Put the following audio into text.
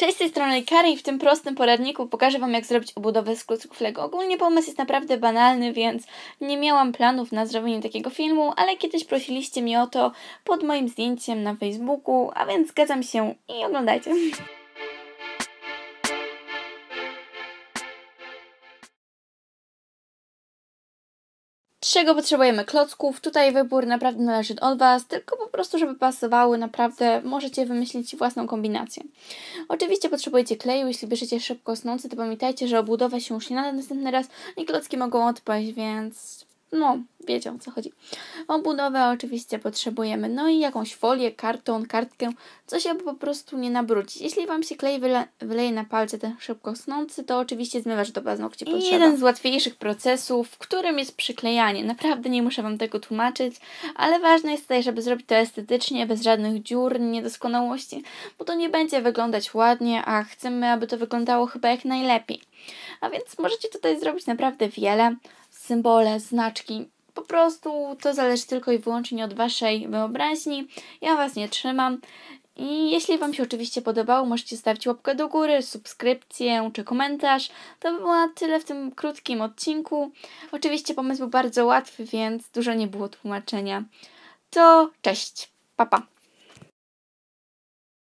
Cześć, z tej strony Kari i w tym prostym poradniku pokażę Wam jak zrobić obudowę z klocków Lego. Ogólnie pomysł jest naprawdę banalny, więc nie miałam planów na zrobienie takiego filmu, ale kiedyś prosiliście mnie o to pod moim zdjęciem na Facebooku, a więc zgadzam się i oglądajcie. czego potrzebujemy klocków. Tutaj wybór naprawdę należy od Was, tylko po prostu, żeby pasowały, naprawdę możecie wymyślić własną kombinację. Oczywiście potrzebujecie kleju, jeśli bierzecie szybko snący, to pamiętajcie, że obudowa się już nie nada następny raz i klocki mogą odpaść, więc no, wiecie o co chodzi. Obudowę oczywiście potrzebujemy, no i jakąś folię, karton, kartkę, coś aby po prostu nie nabrudzić. Jeśli Wam się klej wyle, wyleje na palce ten szybko snący, to oczywiście zmywasz do paznokci potrzeba. jeden z łatwiejszych procesów, którym jest przyklejanie. Naprawdę nie muszę Wam tego tłumaczyć, ale ważne jest tutaj, żeby zrobić to estetycznie, bez żadnych dziur, niedoskonałości, bo to nie będzie wyglądać ładnie, a chcemy, aby to wyglądało chyba jak najlepiej. A więc możecie tutaj zrobić naprawdę wiele symbole, znaczki. Po prostu to zależy tylko i wyłącznie od Waszej wyobraźni. Ja Was nie trzymam. I jeśli Wam się oczywiście podobało, możecie stawić łapkę do góry, subskrypcję czy komentarz. To by było na tyle w tym krótkim odcinku. Oczywiście pomysł był bardzo łatwy, więc dużo nie było tłumaczenia. To cześć, papa. Pa.